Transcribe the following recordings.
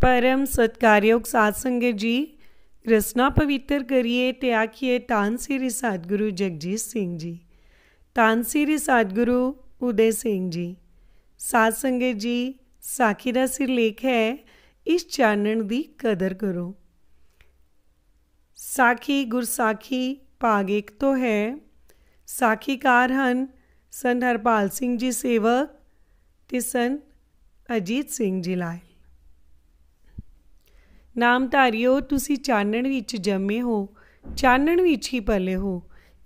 ਪਰਮ ਸਤਕਾਰਯੋਗ ਸਾਧ ਸੰਗਤ ਜੀ ਰਸਨਾ ਪਵਿੱਤਰ ਕਰੀਏ ਤੇ ਆਖੀਏ ਤਾਂ ਸ੍ਰੀ ਸਤਿਗੁਰੂ ਜਗਜੀਤ ਸਿੰਘ ਜੀ ਤਾਂ ਸ੍ਰੀ ਸਤਿਗੁਰੂ ਉਦੇ ਸਿੰਘ ਜੀ ਸਾਧ ਸੰਗਤ ਜੀ ਸਾਖੀ ਦਾ ਸਿਰਲੇਖ ਹੈ ਇਸ ਚਾਨਣ ਦੀ ਕਦਰ ਕਰੋ ਸਾਖੀ ਗੁਰ ਸਾਖੀ ਭਾਗ ਇੱਕ ਤੋਂ ਹੈ ਸਾਖੀਕਾਰ ਹਨ ਸੰਧਰਪਾਲ ਸਿੰਘ ਜੀ ਸੇਵਕ ਤੇ ਸੰ ਅਜੀਤ ਸਿੰਘ ਜੀ ਲਾਇ ਨਾਮਧਾਰੀਓ ਤੁਸੀਂ ਚਾਨਣ ਵਿੱਚ ਜੰਮੇ ਹੋ ਚਾਨਣ ਵਿੱਚ ਹੀ ਪਲੇ ਹੋ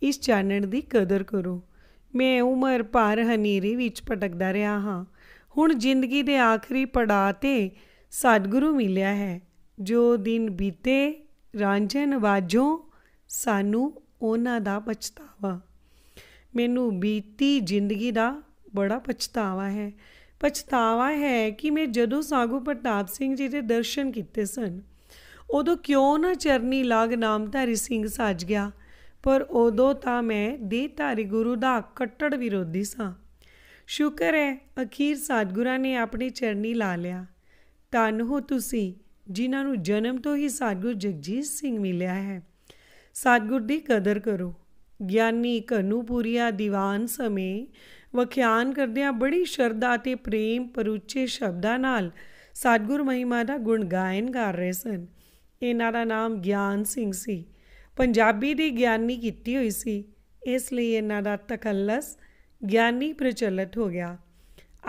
ਇਸ ਚਾਨਣ ਦੀ ਕਦਰ ਕਰੋ ਮੈਂ ਉਮਰ ਪਾਰ ਹਨੇਰੇ ਵਿੱਚ ਭਟਕਦਾ ਰਿਹਾ ਹਾਂ ਹੁਣ ਜ਼ਿੰਦਗੀ ਦੇ ਆਖਰੀ ਪੜਾਅ ਤੇ ਸਤਿਗੁਰੂ ਮਿਲਿਆ ਹੈ ਜੋ ਦਿਨ ਬੀਤੇ ਰਾਂਝੇ ਨਵਾਜੋ ਸਾਨੂੰ ਉਹਨਾਂ ਦਾ ਪਛਤਾਵਾ ਮੈਨੂੰ ਬੀਤੀ ਜ਼ਿੰਦਗੀ ਦਾ ਬੜਾ ਪਛਤਾਵਾ ਹੈ ਪਛਤਾਵਾ ਹੈ ਕਿ ਮੈਂ ਜਦੋਂ ਸਾਗੂ ਪ੍ਰਤਾਪ ਸਿੰਘ ਜੀ ਦੇ ਦਰਸ਼ਨ ਕੀਤੇ ਸਨ ਉਦੋਂ ਕਿਉਂ ਨਾ ਚਰਨੀ ਲਾਗ ਨਾਮਧਾਰੀ ਸਿੰਘ ਸੱਜ ਗਿਆ ਪਰ ਉਦੋਂ ਤਾਂ ਮੈਂ ਦੇਹਧਾਰੀ ਗੁਰੂ ਦਾ ਕੱਟੜ ਵਿਰੋਧੀ ਸਾਂ ਸ਼ੁਕਰ ਹੈ ਅਖੀਰ ਸਤਗੁਰਾਂ ਨੇ ਆਪਣੀ ਚਰਨੀ ਲਾ ਲਿਆ ਤਨ ਹੋ ਤੁਸੀਂ ਜਿਨ੍ਹਾਂ ਨੂੰ ਜਨਮ ਤੋਂ ਹੀ ਸਤਗੁਰ ਜਗਜੀਤ ਸਿੰਘ ਮਿਲਿਆ ਹੈ ਸਤਗੁਰ ਦੀ ਕਦਰ ਕਰੋ ਗਿਆਨੀ ਕਨੂਪੂਰੀਆ ਦੀਵਾਨ ਸਮੇ ਵਖਿਆਨ ਆ ਬੜੀ ਸ਼ਰਧਾ ਤੇ ਪ੍ਰੇਮ ਪਰੂਚੇ ਸ਼ਬਦਾਂ ਨਾਲ ਸਤਗੁਰ ਮਹਿਮਾ ਦਾ ਗੁਣ ਗਾਇਨ ਕਰ ਰਹੇ ਸਨ ਇਹਨਾਂ ਦਾ ਨਾਮ ਗਿਆਨ ਸਿੰਘ ਸੀ ਪੰਜਾਬੀ ਦੀ ਗਿਆਨੀ ਕੀਤੀ ਹੋਈ ਸੀ ਇਸ ਲਈ ਇਹਨਾਂ ਦਾ ਤਕੱਲਸ ਗਿਆਨੀ ਪ੍ਰਚਲਿਤ ਹੋ ਗਿਆ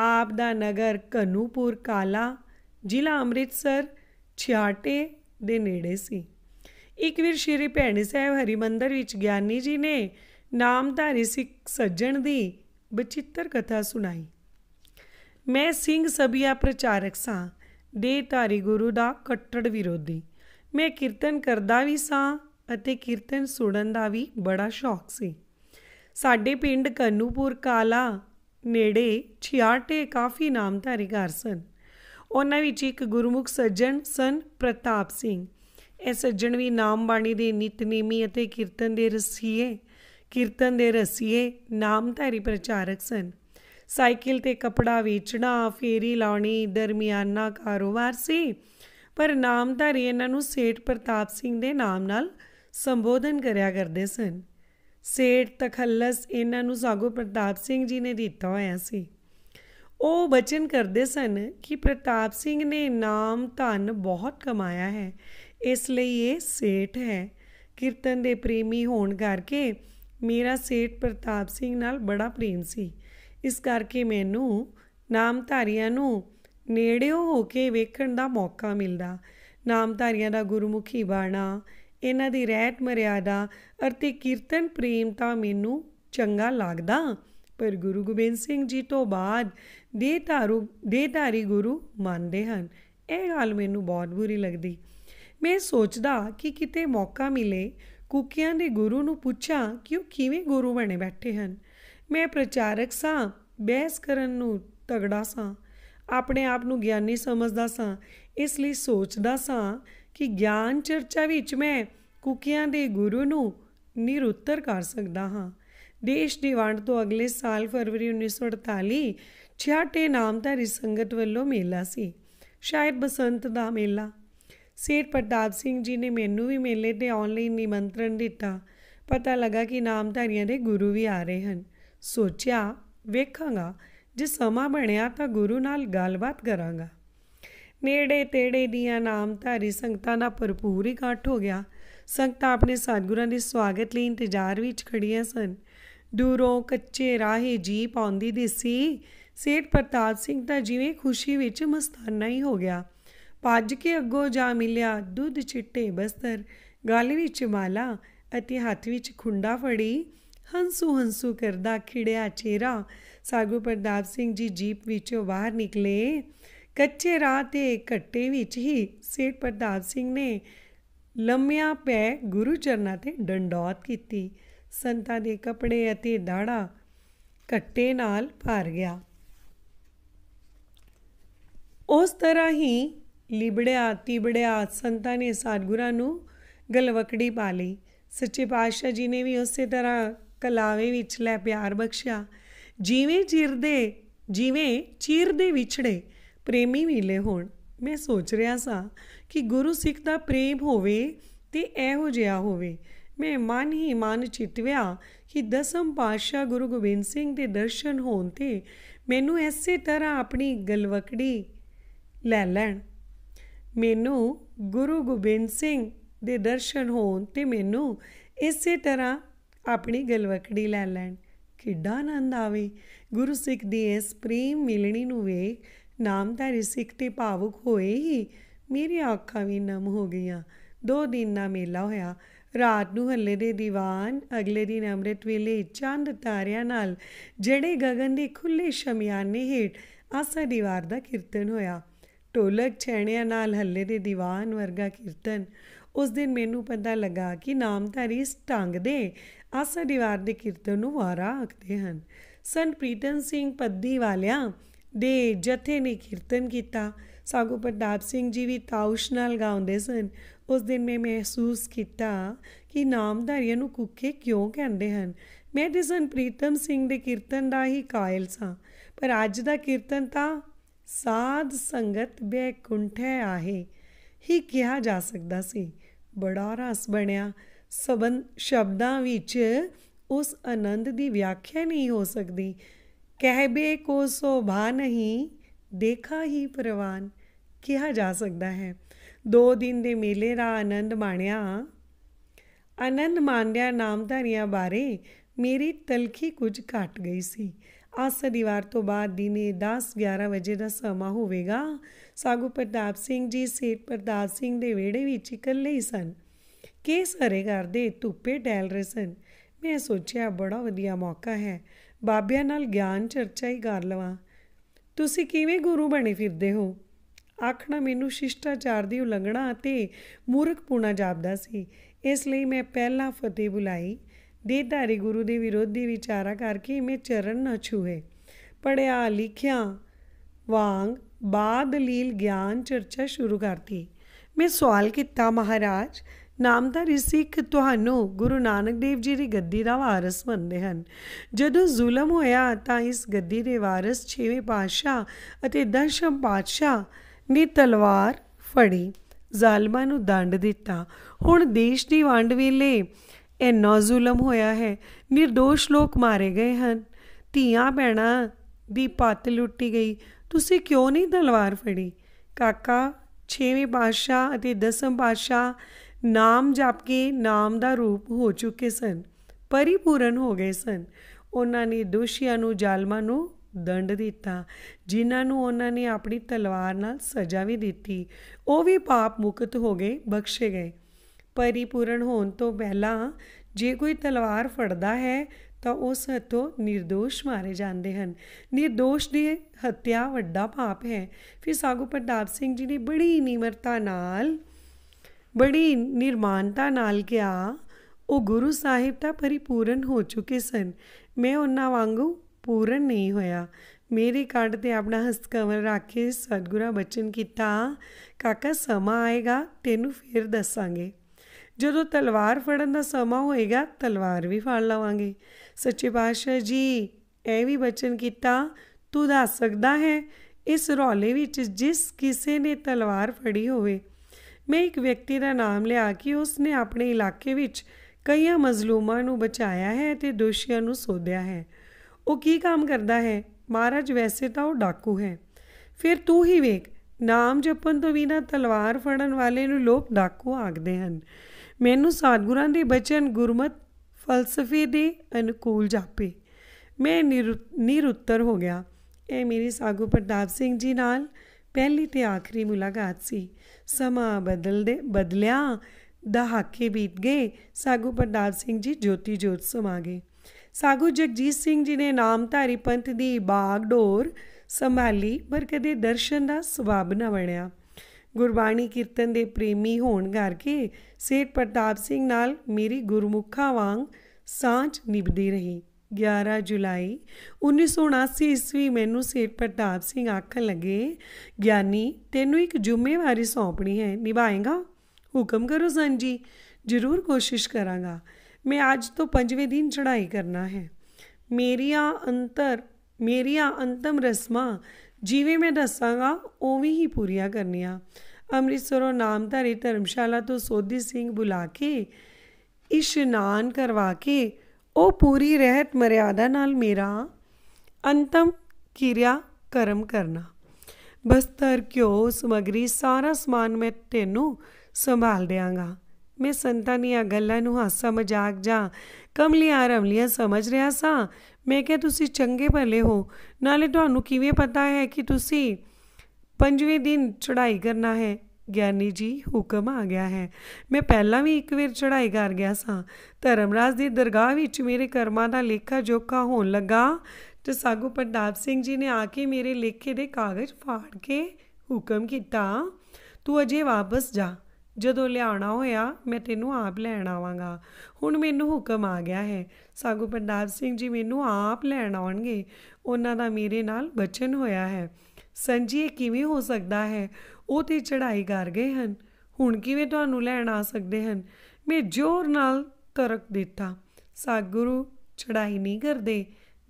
ਆਪ ਦਾ ਨਗਰ ਕਨੂਪੁਰ ਕਾਲਾ ਜ਼ਿਲ੍ਹਾ ਅੰਮ੍ਰਿਤਸਰ ਛਿਆਟੇ ਦੇ ਨੇੜੇ ਸੀ ਇੱਕ ਵਾਰ ਸ਼੍ਰੀ ਭੈਣੀ ਸਾਹਿਬ ਹਰੀ ਮੰਦਰ ਵਿੱਚ ਗਿਆਨੀ ਜੀ ਨੇ ਨਾਮਧਾਰੀ ਸਿੱਖ ਸੱਜਣ ਦੀ ਬਚਿੱਤਰ ਕਥਾ ਸੁਣਾਈ ਮੈਂ ਸਿੰਘ ਸਭਿਆ ਪ੍ਰਚਾਰਕ ਸਾਂ ਦੇ ਧਾਰੀ ਗੁਰੂ ਦਾ ਕੱਟੜ ਵਿਰੋਧੀ ਮੈਂ ਕੀਰਤਨ ਕਰਦਾ ਵੀ ਸਾਂ ਅਤੇ ਕੀਰਤਨ ਸੁਣਨ ਦਾ ਵੀ ਬੜਾ ਸ਼ੌਕ ਸੀ ਸਾਡੇ ਪਿੰਡ ਕਨੂਪੁਰ ਕਾਲਾ ਨੇੜੇ 66 ਕਾਫੀ ਨਾਮਧਾਰੀ ਘਰ ਸਨ ਉਹਨਾਂ ਵਿੱਚ ਇੱਕ ਗੁਰਮੁਖ ਸੱਜਣ ਸਨ ਪ੍ਰਤਾਪ ਸਿੰਘ ਇਹ ਸੱਜਣ ਵੀ ਨਾਮ ਬਾਣੀ ਦੇ ਨਿਤਨੇਮੀ ਅਤੇ ਕੀਰਤਨ ਦੇ ਰਸੀਏ ਕੀਰਤਨ ਦੇ ਰਸੀਏ ਨਾਮਧਾਰੀ ਪ੍ਰਚਾਰਕ ਸਨ ਸਾਈਕਲ ਤੇ ਕਪੜਾ ਵੇਚਣਾ ਫੇਰੀ ਲਾਉਣੀ ਦਰਮਿਆਨਾ ਕਾਰੋਬਾਰ ਸੀ ਪਰ ਨਾਮਧਾਰੀ ਇਹਨਾਂ ਨੂੰ ਸੇਠ ਪ੍ਰਤਾਪ ਸਿੰਘ ਦੇ ਨਾਮ ਨਾਲ ਸੰਬੋਧਨ ਕਰਿਆ ਕਰਦੇ ਸਨ ਸੇਠ ਤਖੱਲਸ ਇਹਨਾਂ ਨੂੰ ਸਾਗੋ ਪ੍ਰਤਾਪ ਸਿੰਘ ਜੀ ਨੇ ਦਿੱਤਾ ਹੋਇਆ ਸੀ ਉਹ ਬਚਨ ਕਰਦੇ ਸਨ ਕਿ ਪ੍ਰਤਾਪ ਸਿੰਘ ਨੇ ਨਾਮ ਧਨ ਬਹੁਤ ਕਮਾਇਆ ਹੈ ਇਸ ਲਈ ਇਹ ਸੇਠ ਹੈ ਕੀਰਤਨ ਦੇ ਪ੍ਰੇਮੀ ਹੋਣ ਕਰਕੇ ਮੇਰਾ ਸੇਠ ਪ੍ਰਤਾਪ ਸਿੰਘ ਨਾਲ ਬੜਾ ਪ੍ਰੇਮ ਸੀ ਇਸ ਕਰਕੇ ਮੈਨੂੰ ਨਾਮਧਾਰੀਆਂ ਨੂੰ ਨੇੜਿਓ ਹੋ ਕੇ ਵੇਖਣ ਦਾ ਮੌਕਾ ਮਿਲਦਾ ਨਾਮਧਾਰੀਆਂ ਦਾ ਗੁਰਮੁਖੀ ਬਾਣਾ ਇਹਨਾਂ ਦੀ ਰਹਿਤ ਮਰਿਆਦਾ ਅਰਤੇ ਕੀਰਤਨ ਪ੍ਰੇਮ ਤਾਂ ਮੈਨੂੰ ਚੰਗਾ ਲੱਗਦਾ ਪਰ ਗੁਰੂ ਗੋਬਿੰਦ ਸਿੰਘ ਜੀ ਤੋਂ ਬਾਅਦ ਦੇ ਧਾਰੂ ਦੇ ਧਾਰੀ ਗੁਰੂ ਮੰਨਦੇ ਹਨ ਇਹ ਗੱਲ ਮੈਨੂੰ ਬਹੁਤ ਬੁਰੀ ਲੱਗਦੀ ਮੈਂ ਸੋਚਦਾ ਕਿ ਕਿਤੇ ਮੌਕਾ ਮਿਲੇ ਕੁਕੀਆਂ ਦੇ ਗੁਰੂ ਨੂੰ ਪੁੱਛਾਂ ਕਿ ਉਹ ਕਿਵੇਂ ਗੁਰੂ ਬਣੇ ਬੈਠੇ ਹਨ ਮੈਂ ਪ੍ਰਚਾਰਕ ਸਾਂ ਬਹਿਸ ਕਰਨ ਨੂੰ ਤਗੜਾ ਸਾਂ ਆਪਣੇ ਆਪ ਨੂੰ ਗਿਆਨੀ ਸਮਝਦਾ ਸਾਂ ਇਸ ਲਈ ਸੋਚਦਾ ਸਾਂ ਕਿ ਗਿਆਨ ਚਰਚਾ ਵਿੱਚ ਮੈਂ ਕੁਕੀਆਂ ਦੇ ਗੁਰੂ ਨੂੰ ਨਿਰੁੱਤਰ ਕਰ ਸਕਦਾ ਹਾਂ ਦੇਸ਼ ਦੀ ਵੰਡ ਤੋਂ ਅਗਲੇ ਸਾਲ ਫਰਵਰੀ 1948 ਛਿਆਟੇ ਨਾਮਧਾਰੀ ਸੰਗਤ ਵੱਲੋਂ ਮੇਲਾ ਸੀ ਸ਼ਾਇਦ ਬਸੰਤ ਦਾ ਮੇਲਾ ਸੇਠ ਪ੍ਰਤਾਪ ਸਿੰਘ ਜੀ ਨੇ ਮੈਨੂੰ ਵੀ ਮੇਲੇ ਤੇ ਆਨਲਾਈਨ ਨਿਮੰਤਰਣ ਦਿੱਤਾ ਪਤਾ ਲੱਗਾ ਕਿ ਨਾਮਧਾਰੀਆਂ ਦੇ ਗੁਰੂ ਵੀ ਆ ਰਹੇ ਹਨ ਸੋਚਿਆ ਵੇਖਾਂਗਾ ਜੇ ਸਮਾਂ ਬਣਿਆ ਤਾਂ ਗੁਰੂ ਨਾਲ ਗੱਲਬਾਤ ਕਰਾਂਗਾ ਨੇੜੇ ਤੇੜੇ ਦੀਆਂ ਨਾਮਧਾਰੀ ਸੰਗਤਾਂ ਦਾ ਭਰਪੂਰ ਇਕੱਠ ਹੋ ਗਿਆ ਸੰਗਤਾਂ ਆਪਣੇ ਸਤਿਗੁਰਾਂ ਦੇ ਸਵਾਗਤ ਲਈ ਇੰਤਜ਼ਾਰ ਵਿੱਚ ਖੜੀਆਂ ਸਨ ਦੂਰੋਂ ਕੱਚੇ ਰਾਹੇ ਜੀਪ ਆਉਂਦੀ ਦਿਸੀ ਸੇਠ ਪ੍ਰਤਾਪ ਸਿੰਘ ਤਾਂ ਜਿਵੇਂ ਖੁਸ਼ੀ ਵਿੱਚ ਮਸਤਾਨਾ ਹੀ ਹੋ ਗਿਆ ਭੱਜ ਕੇ ਅੱਗੋਂ ਜਾ ਮਿਲਿਆ ਦੁੱਧ ਚਿੱਟੇ ਬਸਤਰ ਗਲ ਵਿੱਚ ਮਾਲਾ ਅਤੇ ਹੱਥ ਵਿੱਚ ਖੁੰਡਾ ਫੜੀ ਹੰਸੂ ਹੰਸੂ ਕਰਦਾ ਖਿੜਿਆ ਚਿਹਰਾ ਸਾਗੂ ਪ੍ਰਦਾਪ ਸਿੰਘ ਜੀ ਜੀਪ ਵਿੱਚੋਂ ਬਾਹਰ ਨਿਕਲੇ ਕੱਚੇ ਰਾਹ ਤੇ ਘੱਟੇ ਵਿੱਚ ਹੀ ਸੇਠ ਪ੍ਰਦਾਪ ਸਿੰਘ ਨੇ ਲੰਮਿਆ ਪੈ ਗੁਰੂ ਚਰਨਾਂ ਤੇ ਡੰਡੌਤ ਕੀਤੀ ਸੰਤਾਂ ਦੇ ਕਪੜੇ ਅਤੇ ਦਾੜਾ ਘੱਟੇ ਨਾਲ ਭਰ ਗਿਆ ਉਸ ਤਰ੍ਹਾਂ ਹੀ ਲਿਬੜਿਆ ਤਿਬੜਿਆ ਸੰਤਾਂ ਨੇ ਸਤਗੁਰਾਂ ਨੂੰ ਗਲਵਕੜੀ ਪਾ ਲਈ ਸੱਚੇ ਪਾਤਸ਼ਾਹ ਜੀ ਨੇ ਵੀ ਉਸੇ ਤਰ੍ਹਾਂ ਕਲਾਵੇ ਵਿੱਚ ਲੈ ਪਿਆਰ ਬਖਸ਼ਿਆ ਜਿਵੇਂ ਦੇ ਜਿਵੇਂ ਚੀਰ ਦੇ ਵਿਛੜੇ ਪ੍ਰੇਮੀ ਮਿਲੇ ਹੋਣ ਮੈਂ ਸੋਚ ਰਿਹਾ ਸਾਂ ਕਿ ਗੁਰੂ ਸਿੱਖ ਦਾ ਪ੍ਰੇਮ ਹੋਵੇ ਤੇ ਇਹੋ ਜਿਹਾ ਹੋਵੇ ਮੈਂ ਮਨ ਹੀ ਮਨ ਚਿਤਵਿਆ ਕਿ ਦਸਮ ਪਾਤਸ਼ਾਹ ਗੁਰੂ ਗੋਬਿੰਦ ਸਿੰਘ ਦੇ ਦਰਸ਼ਨ ਹੋਣ ਤੇ ਮੈਨੂੰ ਐਸੇ ਤਰ੍ਹਾਂ ਆਪਣੀ ਗਲਵਕੜੀ ਲੈ ਲੈਣ ਮੈਨੂੰ ਗੁਰੂ ਗੋਬਿੰਦ ਸਿੰਘ ਦੇ ਦਰਸ਼ਨ ਹੋਣ ਤੇ ਮੈਨੂੰ ਇਸੇ ਤਰ੍ਹਾਂ ਆਪਣੀ ਗਲਵਕੜੀ ਲੈ ਲੈਣ ਕਿੱਡਾ ਆਨੰਦ ਆਵੇ ਗੁਰੂ ਸਿੱਖ ਦੀ ਇਸ ਪ੍ਰੇਮ ਮਿਲਣੀ ਨੂੰ ਵੇਖ ਨਾਮਧਾਰੀ ਸਿੱਖ ਤੇ ਭਾਵੁਕ ਹੋਏ ਹੀ ਮੇਰੀਆਂ ਅੱਖਾਂ ਵੀ ਨਮ ਹੋ ਗਈਆਂ ਦੋ ਦਿਨ ਦਾ ਮੇਲਾ ਹੋਇਆ ਰਾਤ ਨੂੰ ਹੱਲੇ ਦੇ ਦੀਵਾਨ ਅਗਲੇ ਦਿਨ ਅੰਮ੍ਰਿਤ ਵੇਲੇ ਚੰਦ ਤਾਰਿਆਂ ਨਾਲ ਜਿਹੜੇ ਗगन ਦੇ ਖੁੱਲੇ ਸ਼ਮਿਆਨੇ ਹੇਠ ਆਸਾ ਦੀਵਾਰ ਦਾ ਕੀਰਤਨ ਹੋਇਆ ਢੋਲਕ ਛੈਣਿਆਂ ਨਾਲ ਹੱਲੇ ਦੇ ਦੀਵਾਨ ਵਰਗਾ ਕੀਰਤਨ ਉਸ ਦਿਨ ਮੈਨੂੰ ਪਤਾ ਲੱਗਾ ਕਿ ਨਾਮਧਾਰੀ ਇਸ ਢੰਗ ਦੇ ਆਸਾ ਦੀਵਾਰ ਦੇ ਕੀਰਤਨ ਨੂੰ ਵਾਰਾ ਆਖਦੇ ਹਨ ਸੰਤ ਪ੍ਰੀਤਨ ਸਿੰਘ ਪੱਦੀ ਵਾਲਿਆਂ ਦੇ ਜਥੇ ਨੇ ਕੀਰਤਨ ਕੀਤਾ ਸਾਗੋ ਪ੍ਰਤਾਪ ਸਿੰਘ ਜੀ ਵੀ ਤਾਉਸ਼ ਨਾਲ ਗਾਉਂਦੇ ਸਨ ਉਸ ਦਿਨ ਮੈਂ ਮਹਿਸੂਸ ਕੀਤਾ ਕਿ ਨਾਮਧਾਰੀਆਂ ਨੂੰ ਕੁੱਕੇ ਕਿਉਂ ਕਹਿੰਦੇ ਹਨ ਮੈਂ ਤੇ ਸੰਤ ਪ੍ਰੀਤਮ ਸਿੰਘ ਦੇ ਕੀਰਤਨ ਦਾ ਹੀ ਕਾਇਲ ਸਾਂ ਪਰ ਅੱਜ ਦਾ ਕੀਰਤਨ ਤਾਂ ਸਾਧ ਸੰਗਤ ਬੇਕੁੰਠ ਆਹੇ ਹੀ ਕਿਹਾ ਜਾ ਸਕਦਾ ਸੀ ਬੜਾ ਰਸ ਬਣਿਆ ਸਬਨ ਸ਼ਬਦਾਂ ਵਿੱਚ ਉਸ ਆਨੰਦ ਦੀ ਵਿਆਖਿਆ ਨਹੀਂ ਹੋ ਸਕਦੀ ਕਹਿਬੇ ਕੋ ਸੋਭਾ ਨਹੀਂ ਦੇਖਾ ਹੀ ਪ੍ਰਵਾਨ ਕਿਹਾ ਜਾ ਸਕਦਾ ਹੈ ਦੋ ਦਿਨ ਦੇ ਮੇਲੇ ਦਾ ਆਨੰਦ ਮਾਣਿਆ ਆਨੰਦ ਮਾਣਿਆ ਨਾਮਧਾਰੀਆਂ ਬਾਰੇ ਮੇਰੀ ਤਲਖੀ ਕੁਝ ਘਟ ਗਈ ਸੀ ਆ ਸ਼ਨੀਵਾਰ ਤੋਂ ਬਾਅਦ ਦਿਨੇ 10-11 ਵਜੇ ਦਾ ਸਮਾਂ ਹੋਵੇਗਾ ਸਾਗੂ ਪ੍ਰਤਾਪ ਸਿੰਘ ਜੀ ਸੇਠ ਪ੍ਰਤਾਪ ਸਿੰਘ ਦੇ ਵਿਹੜੇ ਵਿੱਚ ਇਕੱਲੇ ਹੀ ਸਨ ਕੇਸ ਘਰ ਦੇ ਧੁੱਪੇ ਡੈਲ ਰਹੇ ਸਨ ਮੈਂ ਸੋਚਿਆ ਬੜਾ ਵਧੀਆ ਮੌਕਾ ਹੈ ਬਾਬਿਆਂ ਨਾਲ ਗਿਆਨ ਚਰਚਾ ਹੀ ਕਰ ਲਵਾਂ ਤੁਸੀਂ ਕਿਵੇਂ ਗੁਰੂ ਬਣੇ ਫਿਰਦੇ ਹੋ ਆਖਣਾ ਮੈਨੂੰ ਸ਼ਿਸ਼ਟਾਚਾਰ ਦੀ ਉਲੰਘਣਾ ਅਤੇ ਮੂਰਖਪੂਣਾ ਜਾਪਦਾ ਸੀ ਇਸ ਲਈ ਮੈਂ ਪਹਿਲਾਂ ਫਤਿਹ ਬੁਲਾਈ ਦੇਹਧਾਰੀ ਗੁਰੂ ਦੇ ਵਿਰੋਧੀ ਵਿਚਾਰਾ ਕਰਕੇ ਮੇ ਚਰਨ ਨਾ ਛੂਏ ਪੜਿਆ ਲਿਖਿਆ ਵਾਂਗ ਬਾਦ ਲੀਲ ਗਿਆਨ ਚਰਚਾ ਸ਼ੁਰੂ ਕਰਤੀ ਮੈਂ ਸਵਾਲ ਕੀਤਾ ਮਹਾਰਾਜ ਦਾ ਸਿੱਖ ਤੁਹਾਨੂੰ ਗੁਰੂ ਨਾਨਕ ਦੇਵ ਜੀ ਦੀ ਗੱਦੀ ਦਾ ਵਾਰਿਸ ਮੰਨਦੇ ਹਨ ਜਦੋਂ ਜ਼ੁਲਮ ਹੋਇਆ ਤਾਂ ਇਸ ਗੱਦੀ ਦੇ ਵਾਰਿਸ ਛੇਵੇਂ ਪਾਤਸ਼ਾਹ ਅਤੇ ਦਸ਼ਮ ਪਾਤਸ਼ਾਹ ਨੇ ਤਲਵਾਰ ਫੜੀ ਜ਼ਾਲਮਾਂ ਨੂੰ ਦੰਡ ਦਿੱਤਾ ਹੁਣ ਦੇਸ਼ ਦੀ ਵੰਡ ਵੇਲੇ ਇਹ ਜ਼ੁਲਮ ਹੋਇਆ ਹੈ નિર્ਦੋਸ਼ ਲੋਕ ਮਾਰੇ ਗਏ ਹਨ ਧੀਆਂ ਭੈਣਾਂ ਦੀ ਪੱਤ ਲੁੱਟੀ ਗਈ ਤੁਸੀਂ ਕਿਉਂ ਨਹੀਂ ਤਲਵਾਰ ਫੜੀ ਕਾਕਾ ਛੇਵੇਂ ਬਾਦਸ਼ਾਹ ਅਤੇ 10ਵੇਂ ਬਾਦਸ਼ਾਹ ਨਾਮ ਜਪ ਕੇ ਨਾਮ ਦਾ ਰੂਪ ਹੋ ਚੁੱਕੇ ਸਨ ਪਰਿਪੂਰਨ ਹੋ ਗਏ ਸਨ ਉਹਨਾਂ ਨੇ ਦੋਸ਼ੀਆਂ ਨੂੰ ਜ਼ਾਲਮਾਂ ਨੂੰ ਦੰਡ ਦਿੱਤਾ ਜਿਨ੍ਹਾਂ ਨੂੰ ਉਹਨਾਂ ਨੇ ਆਪਣੀ ਤਲਵਾਰ ਨਾਲ ਸਜ਼ਾ ਵੀ ਦਿੱਤੀ ਉਹ ਵੀ ਪਾਪ ਮੁਕਤ ਹੋ ਗਏ ਬਖਸ਼ੇ ਗਏ ਪਰਿਪੂਰਨ ਹੋਣ ਤੋਂ ਪਹਿਲਾਂ ਜੇ ਕੋਈ ਤਲਵਾਰ ਫੜਦਾ ਹੈ ਤਾਂ ਉਸ ਹੱਥੋਂ નિર્ਦੋਸ਼ ਮਾਰੇ ਜਾਂਦੇ ਹਨ નિર્ਦੋਸ਼ ਦੀ ਹੱਤਿਆ ਵੱਡਾ ਪਾਪ ਹੈ ਫਿਰ ਸਾਗੂ ਪ੍ਰਤਾਪ ਸਿੰਘ ਜੀ ਨੇ ਬੜੀ ਨਿਮਰਤਾ ਨਾਲ ਬੜੀ ਨਿਰਮਾਨਤਾ ਨਾਲ ਕਿਹਾ ਉਹ ਗੁਰੂ ਸਾਹਿਬ ਤਾਂ ਪਰਿਪੂਰਨ ਹੋ ਚੁੱਕੇ ਸਨ ਮੈਂ ਉਹਨਾਂ ਵਾਂਗੂ ਪੂਰਨ ਨਹੀਂ ਹੋਇਆ ਮੇਰੇ ਕੰਡ ਤੇ ਆਪਣਾ ਹਸਤਕਮਲ ਰੱਖ ਕੇ ਸਤਗੁਰਾਂ ਬਚਨ ਕੀਤਾ ਕਾਕਾ ਸਮਾਂ ਆਏਗਾ ਤੈਨੂੰ ਫੇਰ ਦੱਸਾਂਗੇ ਜਦੋਂ ਤਲਵਾਰ ਫੜਨ ਦਾ ਸਮਾਂ ਹੋਏਗਾ ਤਲਵਾਰ ਵੀ ਫੜ ਲਵਾਂਗੇ ਸੱਚੇ ਪਾਤਸ਼ਾਹ ਜੀ ਇਹ ਵੀ ਬਚਨ ਕੀਤਾ ਤੂੰ ਦੱਸ ਸਕਦਾ ਹੈ ਇਸ ਰੋਲੇ ਵਿੱਚ ਜਿਸ ਕਿਸੇ ਨੇ ਤਲਵਾਰ ਫੜੀ ਹੋਵੇ ਮੈਂ ਇੱਕ ਵਿਅਕਤੀ ਦਾ ਨਾਮ ਲਿਆ ਕਿ ਉਸਨੇ ਆਪਣੇ ਇਲਾਕੇ ਵਿੱਚ ਕਈਆਂ ਮਜ਼ਲੂਮਾਂ ਨੂੰ ਬਚਾਇਆ ਹੈ ਤੇ ਦੋਸ਼ੀਆਂ ਨੂੰ ਸੋਧਿਆ ਹੈ ਉਹ ਕੀ ਕੰਮ ਕਰਦਾ ਹੈ ਮਹਾਰਾਜ ਵੈਸੇ ਤਾਂ ਉਹ ਡਾਕੂ ਹੈ ਫਿਰ ਤੂੰ ਹੀ ਵੇਖ ਨਾਮ ਜਪਣ ਤੋਂ ਬਿਨਾ ਤਲਵਾਰ ਫੜਨ ਵਾਲੇ ਨੂੰ ਲੋਕ ਡਾਕੂ ਆਖਦੇ ਹਨ ਮੈਨੂੰ ਸਾਧਗੁਰਾਂ ਦੇ ਬਚਨ ਗੁਰਮਤ ਫਲਸਫੇ ਦੇ ਅਨੁਕੂਲ ਜਾਪੇ ਮੈਂ ਨਿਰੁੱਤਰ ਹੋ ਗਿਆ ਇਹ ਮੇਰੀ ਸਾਗੂ ਪ੍ਰਤਾਪ ਸਿੰਘ ਜੀ ਨਾਲ ਪਹਿਲੀ ਤੇ ਆਖਰੀ ਮੁਲਾਕਾਤ ਸੀ ਸਮਾਂ ਬਦਲਦੇ ਬਦਲਿਆ ਦਹਾਕੇ ਬੀਤ ਗਏ ਸਾਗੂ ਪ੍ਰਤਾਪ ਸਿੰਘ ਜੀ ਜੋਤੀ ਜੋਤ ਸਮਾ ਗਏ ਸਾਗੂ ਜਗਜੀਤ ਸਿੰਘ ਜੀ ਨੇ ਨਾਮਧਾਰੀ ਪੰਥ ਦੀ ਬਾਗਡੋਰ ਸੰਭਾਲੀ ਪਰ ਕਦੇ ਦਰਸ਼ਨ ਦਾ ਸਵਾਬ ਨਾ ਬਣਿਆ ਗੁਰਬਾਣੀ ਕੀਰਤਨ ਦੇ ਪ੍ਰੇਮੀ ਹੋਣ ਕਰਕੇ ਸੇਠ ਪ੍ਰਤਾਪ ਸਿੰਘ ਨਾਲ ਮੇਰੀ ਗੁਰਮੁਖਾ ਵਾਂਗ ਸਾਂਝ ਨਿਭਦੀ ਰਹੀ 11 ਜੁਲਾਈ 1979 ਈਸਵੀ ਮੈਨੂੰ ਸੇਠ ਪ੍ਰਤਾਪ ਸਿੰਘ ਆਖਣ ਲੱਗੇ ਗਿਆਨੀ ਤੈਨੂੰ ਇੱਕ ਜ਼ਿੰਮੇਵਾਰੀ ਸੌਂਪਣੀ ਹੈ ਨਿਭਾਏਗਾ ਹੁਕਮ ਕਰੋ ਸੰਜੀ ਜ਼ਰੂਰ ਕੋਸ਼ਿਸ਼ ਕਰਾਂਗਾ ਮੈਂ ਅੱਜ ਤੋਂ ਪੰਜਵੇਂ ਦਿਨ ਚੜ੍ਹਾਈ ਕਰਨਾ ਹੈ ਮੇਰੀਆਂ ਅੰਤਰ ਮੇਰੀਆਂ ਅੰਤਮ ਰਸਮਾਂ ਜਿਵੇਂ ਮੈਂ ਦੱਸਾਂਗਾ ਉਵੇਂ ਹੀ ਪੂਰੀਆਂ ਕਰਨੀਆਂ ਅੰਮ੍ਰਿਤਸਰੋਂ ਨਾਮਧਾਰੀ ਧਰਮਸ਼ਾਲਾ ਤੋਂ ਸੋਧੀ ਸਿੰਘ ਬੁਲਾ ਕੇ ਇਸ਼ਨਾਨ ਕਰਵਾ ਕੇ ਉਹ ਪੂਰੀ ਰਹਿਤ ਮਰਿਆਦਾ ਨਾਲ ਮੇਰਾ ਅੰਤਮ ਕਿਰਿਆ ਕਰਮ ਕਰਨਾ ਬਸਤਰ ਕਿਉ ਸਮਗਰੀ ਸਾਰਾ ਸਮਾਨ ਮੈਂ ਤੈਨੂੰ ਸੰਭਾਲ ਦੇਵਾਂਗਾ મેં સંતાની ਗੱਲਾਂ ਨੂੰ હાસ્ય ਮਜ਼ਾਕ જા ਕਮਲੀ ਆਰਮ ਰਮਲੀਆਂ ਸਮਝ ਰਿਹਾ ਸਾਂ ਮੈਂ ਕਿਹਾ ਤੁਸੀਂ ਚੰਗੇ ਭਲੇ ਹੋ ਨਾਲੇ ਤੁਹਾਨੂੰ ਕਿਵੇਂ ਪਤਾ ਹੈ ਕਿ ਤੁਸੀਂ ਪੰਜਵੇਂ ਦਿਨ ਚੜ੍ਹਾਈ ਕਰਨਾ ਹੈ ਗਿਆਨੀ ਜੀ ਹੁਕਮ ਆ ਗਿਆ ਹੈ ਮੈਂ ਪਹਿਲਾਂ ਵੀ ਇੱਕ ਵਾਰ ਚੜ੍ਹਾਈ ਕਰ ਗਿਆ ਸਾਂ ਧਰਮਰਾਜ ਦੀ ਦਰਗਾਹ ਵਿੱਚ ਮੇਰੇ ਕਰਮਾਂ ਦਾ ਲੇਖਾ ਜੋਖਾ ਹੋਣ ਲੱਗਾ ਤੇ ਸਾਗੂ ਪ੍ਰਤਾਪ ਸਿੰਘ ਜੀ ਨੇ ਆ ਕੇ ਮੇਰੇ ਲੇਖੇ ਦੇ ਕਾਗਜ਼ ਫਾੜ ਕੇ ਹੁਕਮ ਕੀਤਾ ਤੂੰ ਅਜੇ ਵਾਪਸ ਜਾ ਜਦੋਂ ਲਿਆਉਣਾ ਹੋਇਆ ਮੈਂ ਤੈਨੂੰ ਆਪ ਲੈਣ ਆਵਾਂਗਾ ਹੁਣ ਮੈਨੂੰ ਹੁਕਮ ਆ ਗਿਆ ਹੈ ਸਾਗੂ ਪ੍ਰਤਾਪ ਸਿੰਘ ਜੀ ਮੈਨੂੰ ਆਪ ਲੈਣ ਆਉਣਗੇ ਉਹਨਾਂ ਦਾ ਮੇਰੇ ਨਾਲ ਬਚਨ ਹੋਇਆ ਹੈ ਸੰਜੀ ਇਹ ਕਿਵੇਂ ਹੋ ਸਕਦਾ ਹੈ ਉਹ ਤੇ ਚੜਾਈ ਕਰ ਗਏ ਹਨ ਹੁਣ ਕਿਵੇਂ ਤੁਹਾਨੂੰ ਲੈਣ ਆ ਸਕਦੇ ਹਨ ਮੈਂ ਜ਼ੋਰ ਨਾਲ ਤਰਕ ਦਿੱਤਾ ਸਾਗੁਰੂ ਚੜਾਈ ਨਹੀਂ ਕਰਦੇ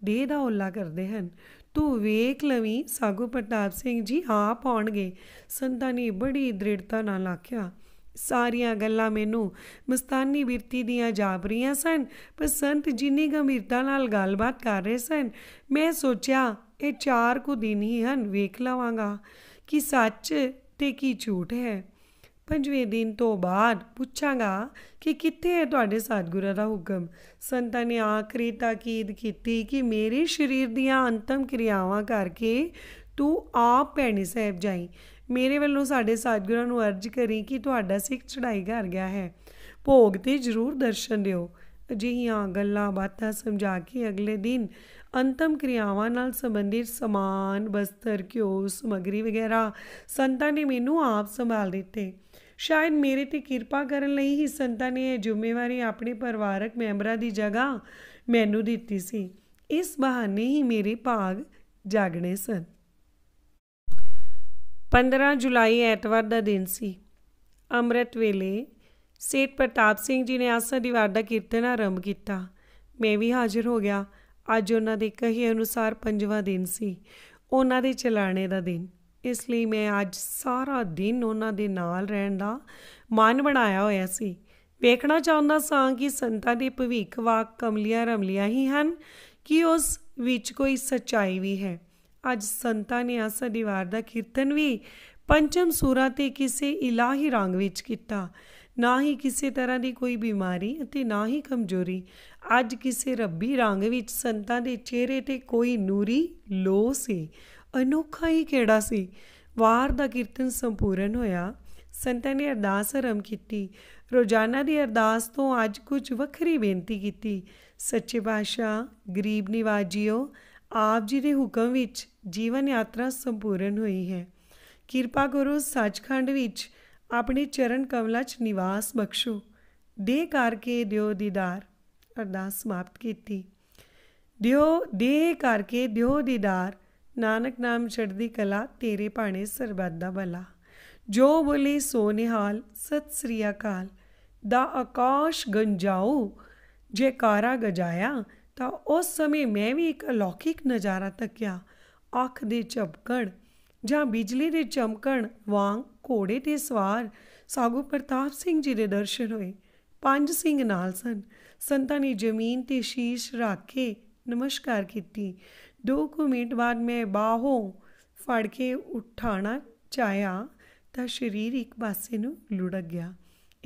ਦੇ ਦਾ ਉੱਲਾ ਕਰਦੇ ਹਨ ਤੂੰ ਵੇਖ ਲਵੀਂ ਸਾਗੂ ਪ੍ਰਤਾਪ ਸਿੰਘ ਜੀ ਆਪ ਆਉਣਗੇ ਸੰਤਾਂ ਨੇ ਬੜੀ ਦ੍ਰਿੜਤਾ ਨਾਲ ਆਖਿਆ ਸਾਰੀਆਂ ਗੱਲਾਂ ਮੈਨੂੰ ਮਸਤਾਨੀ ਬਿਰਤੀ ਦੀਆਂ ਜਾਪ ਰਹੀਆਂ ਸਨ ਪਰ ਸੰਤ ਜਿੰਨੀ ਗੰਭੀਰਤਾ ਨਾਲ ਗੱਲਬਾਤ ਕਰ ਰਹੇ ਸਨ ਮੈਂ ਸੋਚਿਆ ਇਹ ਚਾਰ ਕੁ ਦਿਨ ਹੀ ਹਨ ਵੇਖ ਲਵਾਂਗਾ ਕਿ ਸੱਚ ਤੇ ਕੀ ਝੂਠ ਹੈ ਪੰਜਵੇਂ ਦਿਨ ਤੋਂ ਬਾਅਦ ਪੁੱਛਾਂਗਾ ਕਿ ਕਿੱਥੇ ਹੈ ਤੁਹਾਡੇ ਸਤਿਗੁਰਾਂ ਦਾ ਹੁਕਮ ਸੰਤਾਂ ਨੇ ਆਖਰੀ ਤਾਕੀਦ ਕੀਤੀ ਕਿ ਮੇਰੇ ਸਰੀਰ ਦੀਆਂ ਅੰਤਮ ਕਿਰਿਆਵਾਂ ਕਰਕੇ ਤੂੰ ਆਪ ਭੈਣੀ ਸਾਹਿਬ ਜਾਈ ਮੇਰੇ ਵੱਲੋਂ ਸਾਡੇ ਸਤਿਗੁਰਾਂ ਨੂੰ ਅਰਜ ਕਰੀ ਕਿ ਤੁਹਾਡਾ ਸਿੱਖ ਚੜਾਈ ਕਰ ਗਿਆ ਹੈ ਭੋਗ ਤੇ ਜ਼ਰੂਰ ਦਰਸ਼ਨ ਦਿਓ ਅਜਿਹੀਆਂ ਗੱਲਾਂ ਬਾਤਾਂ ਸਮਝਾ ਕੇ ਅਗਲੇ ਦਿਨ ਅੰਤਮ ਕਿਰਿਆਵਾਂ ਨਾਲ ਸੰਬੰਧਿਤ ਸਮਾਨ ਬਸਤਰ ਘਿਓ ਸਮਗਰੀ ਵਗੈਰਾ ਸੰਤਾਂ ਨੇ ਮੈਨੂੰ ਆਪ ਸੰਭਾਲ ਦਿੱਤੇ ਸ਼ਾਇਦ ਮੇਰੇ ਤੇ ਕਿਰਪਾ ਕਰਨ ਲਈ ਹੀ ਸੰਤਾਂ ਨੇ ਇਹ ਜ਼ਿੰਮੇਵਾਰੀ ਆਪਣੇ ਪਰਿਵਾਰਕ ਮੈਂਬਰਾਂ ਦੀ ਜਗ੍ਹਾ ਮੈਨੂੰ ਦਿੱਤੀ ਸੀ ਇਸ ਬਹਾਨੇ ਹੀ ਮੇਰੇ ਭਾਗ ਜਾਗਣੇ ਸਨ 15 ਜੁਲਾਈ ਐਤਵਾਰ ਦਾ ਦਿਨ ਸੀ ਅੰਮ੍ਰਿਤ ਵੇਲੇ ਸੇਠ ਪ੍ਰਤਾਪ ਸਿੰਘ ਜੀ ਨੇ ਆਸਾ ਦੀਵਾਰ ਦਾ ਕੀਰਤਨ ਆਰੰਭ ਕੀਤਾ ਮੈਂ ਵੀ ਹਾਜ਼ਰ ਹੋ ਗਿਆ ਅੱਜ ਉਹਨਾਂ ਦੇ ਕਹੇ ਅਨੁਸਾਰ ਪੰਜਵਾਂ ਦਿਨ ਸੀ ਉਹਨਾਂ ਦੇ ਚਲਾਣੇ ਦਾ ਦਿਨ ਇਸ ਲਈ ਮੈਂ ਅੱਜ ਸਾਰਾ ਦਿਨ ਉਹਨਾਂ ਦੇ ਨਾਲ ਰਹਿਣ ਦਾ ਮਨ ਬਣਾਇਆ ਹੋਇਆ ਸੀ ਵੇਖਣਾ ਚਾਹੁੰਦਾ ਸਾਂ ਕਿ ਸੰਤਾਂ ਦੇ ਭਵਿੱਖ ਵਾਕ ਕਮਲੀਆਂ ਰਮਲੀਆਂ ਹੀ ਹਨ ਕਿ ਉਸ ਵਿੱਚ ਕੋਈ ਸਚਾਈ ਵੀ ਹੈ ਅੱਜ ਸੰਤਾ ਨੇ ਆਸਾ ਦੀਵਾਰ ਦਾ ਕੀਰਤਨ ਵੀ ਪੰਚਮ ਸੂਰਾ ਤੇ ਕਿਸੇ ਇਲਾਹੀ ਰੰਗ ਵਿੱਚ ਕੀਤਾ ਨਾ ਹੀ ਕਿਸੇ ਤਰ੍ਹਾਂ ਦੀ ਕੋਈ ਬਿਮਾਰੀ ਅਤੇ ਨਾ ਹੀ ਕਮਜ਼ੋਰੀ ਅੱਜ ਕਿਸੇ ਰੱਬੀ ਰੰਗ ਵਿੱਚ ਸੰਤਾ ਦੇ ਚਿਹਰੇ ਤੇ ਕੋਈ ਨੂਰੀ ਲੋ ਸੀ ਅਨੋਖਾ ਹੀ ਕਿਹੜਾ ਸੀ ਵਾਰ ਦਾ ਕੀਰਤਨ ਸੰਪੂਰਨ ਹੋਇਆ ਸੰਤਾਂ ਨੇ ਅਰਦਾਸ ਰਮ ਕੀਤੀ ਰੋਜ਼ਾਨਾ ਦੀ ਅਰਦਾਸ ਤੋਂ ਅੱਜ ਕੁਝ ਵੱਖਰੀ ਬੇਨਤੀ ਕੀਤੀ ਸੱਚੇ ਬਾਸ਼ਾ ਗਰੀਬ ਨਿਵਾਜੀਓ ਆਪ ਜੀ ਦੇ ਹੁਕਮ ਵਿੱਚ ਜੀਵਨ ਯਾਤਰਾ ਸੰਪੂਰਨ ਹੋਈ ਹੈ ਕਿਰਪਾ ਕਰੋ ਸੱਚਖੰਡ ਵਿੱਚ ਆਪਣੇ ਚਰਨ ਕਮਲਾਂ 'ਚ ਨਿਵਾਸ ਬਖਸ਼ੋ ਦੇ ਕਰਕੇ ਦਿਓ ਦੀਦਾਰ ਅਰਦਾਸ ਸਮਾਪਤ ਕੀਤੀ ਦਿਓ ਦੇ ਕਰਕੇ ਦਿਓ ਦੀਦਾਰ ਨਾਨਕ ਨਾਮ ਛੜਦੀ ਕਲਾ ਤੇਰੇ ਭਾਣੇ ਸਰਬੱਤ ਦਾ ਭਲਾ ਜੋ ਬੋਲੀ ਸੋ ਨਿਹਾਲ ਸਤ ਸ੍ਰੀ ਅਕਾਲ ਦਾ ਆਕਾਸ਼ ਗੰਜਾਓ ਕਾਰਾ ਗਜਾਇਆ ਤਾਂ ਉਸ ਸਮੇਂ ਮੈਂ ਵੀ ਇੱਕ ਅਲੌਕਿਕ ਨਜ਼ਾਰਾ ਤੱਕਿਆ ਅੱਖ ਦੇ ਝਪਕਣ ਜਾਂ ਬਿਜਲੀ ਦੇ ਚਮਕਣ ਵਾਂਗ ਘੋੜੇ ਤੇ ਸਵਾਰ ਸਾਗੂ ਪ੍ਰਤਾਪ ਸਿੰਘ ਜੀ ਦੇ ਦਰਸ਼ਨ ਹੋਏ ਪੰਜ ਸਿੰਘ ਨਾਲ ਸਨ ਸੰਤਾਂ ਨੇ ਜ਼ਮੀਨ ਤੇ ਸ਼ੀਸ਼ ਰੱਖ ਕੇ ਨਮਸਕਾਰ ਕੀਤੀ ਦੋ ਕੁ ਮਿੰਟ ਬਾਅਦ ਮੈਂ ਬਾਹੋਂ ਫੜ ਕੇ ਉਠਾਣਾ ਚਾਇਆ ਤਾਂ ਸਰੀਰ ਇੱਕ ਪਾਸੇ ਨੂੰ ਲੁੜਕ ਗਿਆ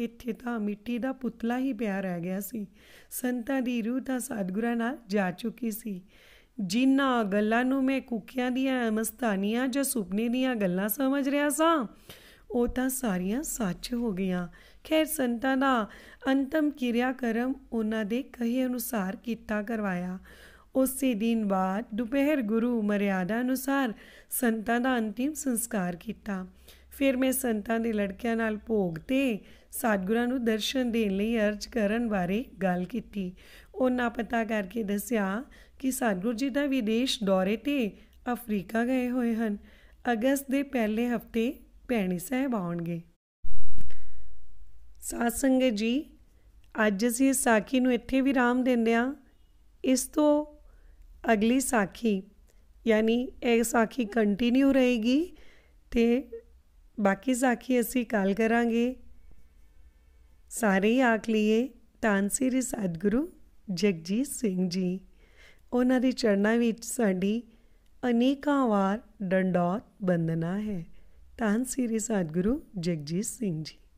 ਇੱਥੇ ਤਾਂ ਮਿੱਟੀ ਦਾ ਪੁਤਲਾ ਹੀ ਪਿਆ ਰਹਿ ਗਿਆ ਸੀ ਸੰਤਾਂ ਦੀ ਰੂਹ ਤਾਂ ਸਤਿਗੁਰਾਂ ਨਾਲ ਜਾ ਚੁੱਕੀ ਸੀ ਜਿਨ੍ਹਾਂ ਗੱਲਾਂ ਨੂੰ ਮੈਂ ਕੁੱਕਿਆਂ ਦੀਆਂ ਮਸਤਾਨੀਆਂ ਜਾਂ ਸੁਪਨੇ ਦੀਆਂ ਗੱਲਾਂ ਸਮਝ ਰਿਹਾ ਸਾਂ ਉਹ ਤਾਂ ਸਾਰੀਆਂ ਸੱਚ ਹੋ ਗਈਆਂ ਖੈਰ ਸੰਤਾਂ ਦਾ ਅੰਤਮ ਕਿਰਿਆ ਕਰਮ ਉਹਨਾਂ ਦੇ ਕਹੇ ਅਨੁਸਾਰ ਕੀਤਾ ਕਰਵਾਇਆ ਉਸੇ ਦਿਨ ਬਾਅਦ ਦੁਪਹਿਰ ਗੁਰੂ ਮਰਿਆਦਾ ਅਨੁਸਾਰ ਸੰਤਾਂ ਦਾ ਅੰਤਿਮ ਸੰਸਕਾਰ ਕੀਤਾ ਫਿਰ ਮੈਂ ਸੰਤਾਂ ਦੇ ਲੜਕਿਆਂ ਨਾਲ ਭੋਗ ਤੇ ਸਾਧਗੁਰਾਂ ਨੂੰ ਦਰਸ਼ਨ ਦੇਣ ਲਈ ਅਰਜ ਕਰਨ ਬਾਰੇ ਗੱਲ ਕੀਤੀ ਉਹਨਾਂ ਪਤਾ ਕਰਕੇ ਦੱਸਿਆ ਕਿ ਸਾਧਗੁਰ ਜੀ ਦਾ ਵਿਦੇਸ਼ ਦੌਰੇ ਤੇ ਅਫਰੀਕਾ ਗਏ ਹੋਏ ਹਨ ਅਗਸਤ ਦੇ ਪਹਿਲੇ ਹਫਤੇ ਪੈਣੀ ਸਾਹਿਬ ਆਉਣਗੇ ਸਾਧ ਸੰਗਤ ਜੀ ਅੱਜ ਅਸੀਂ ਸਾਖੀ ਨੂੰ ਇੱਥੇ ਵਿਰਾਮ ਦਿੰਦੇ ਆ ਇਸ ਤੋਂ ਅਗਲੀ ਸਾਖੀ ਯਾਨੀ ਇਹ ਸਾਖੀ ਕੰਟੀਨਿਊ ਰਹੇਗੀ ਤੇ ਬਾਕੀ ਸਾਖੀ ਅਸੀਂ ਕੱਲ ਕਰਾਂਗੇ ਸਾਰੇ ਆਖ ਲਈਏ ਤਾਨਸੇਰੀ ਸਤਗੁਰੂ ਜਗਜੀਤ ਸਿੰਘ ਜੀ ਉਹਨਾਂ ਦੇ ਚਰਨਾਂ ਵਿੱਚ ਸਾਡੀ ਅਨੇਕਾਂ ਵਾਰ ਡੰਡੌਤ ਬੰਦਨਾ ਹੈ ਤਾਨਸੇਰੀ ਸਤਗੁਰੂ ਜਗਜੀਤ ਸਿੰਘ ਜੀ